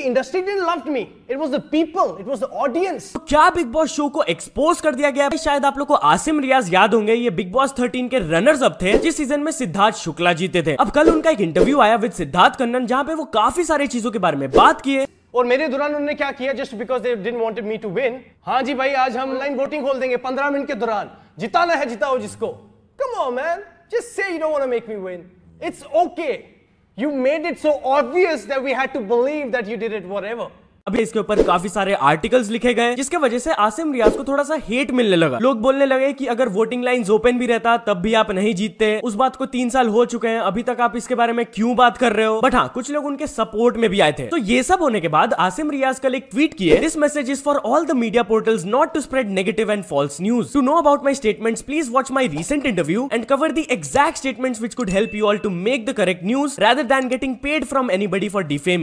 Industry me it the people it the audience क्या Bigg Boss show को expose कर दिया गया शायद आप लोग को आसिम रियाज याद होंगे ये बिग बॉस के रनर्स थे जिस सीजन में सिद्धार्थ शुक्ला जीते थे अब कल उनका एक इंटरव्यू आया विद सिद्धार्थ कन्नन जहाँ पे वो काफी सारी चीजों के बारे में बात किए और मेरे दौरान उन्होंने क्या किया just because they me to win हाँ जी भाई आज हम लाइन वोटिंग खोल देंगे पंद्रह मिनट के दौरान जिताना है जिताओ जिसको come on man just say you don't want to make me win it's okay You made it so obvious that we had to believe that you did it whatever. अभी इसके ऊपर काफी सारे आर्टिकल्स लिखे गए जिसके वजह से आसिम रियाज को थोड़ा सा हेट मिलने लगा लोग बोलने लगे की अगर वोटिंग लाइन ओपन भी रहता तब भी आप नहीं जीतते उस बात को तीन साल हो चुके हैं अभी तक आप इसके बारे में क्यों बात कर रहे हो बट हाँ कुछ लोग उनके सपोर्ट में भी आए थे तो ये सब होने के बाद आसिम रियाज कल एक ट्वीट किए this message is for all the media portals not to spread negative and false news to know about my statement please watch my recent and cover the the exact which which could help you all to make the correct news rather than getting paid from anybody for defaming